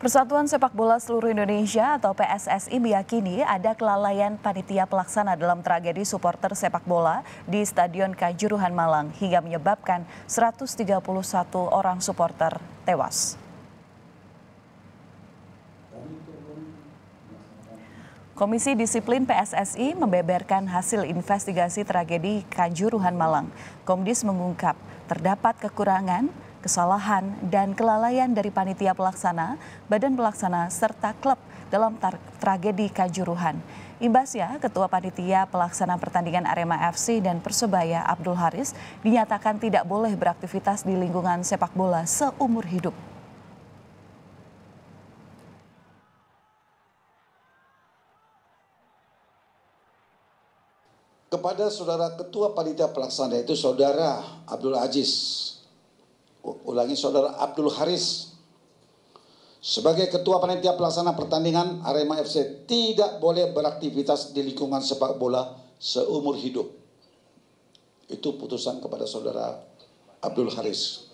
Persatuan Sepak Bola Seluruh Indonesia atau PSSI meyakini ada kelalaian panitia pelaksana dalam tragedi supporter sepak bola di Stadion Kanjuruhan Malang hingga menyebabkan 131 orang supporter tewas. Komisi Disiplin PSSI membeberkan hasil investigasi tragedi Kanjuruhan Malang. Komdis mengungkap terdapat kekurangan kesalahan, dan kelalaian dari panitia pelaksana, badan pelaksana, serta klub dalam tragedi Kanjuruhan. Imbasnya, Ketua Panitia Pelaksana Pertandingan Arema FC dan Persebaya Abdul Haris dinyatakan tidak boleh beraktivitas di lingkungan sepak bola seumur hidup. Kepada Saudara Ketua Panitia Pelaksana yaitu Saudara Abdul Aziz ulangi saudara Abdul Haris sebagai ketua panitia pelaksana pertandingan Arema FC tidak boleh beraktivitas di lingkungan sepak bola seumur hidup. Itu putusan kepada saudara Abdul Haris.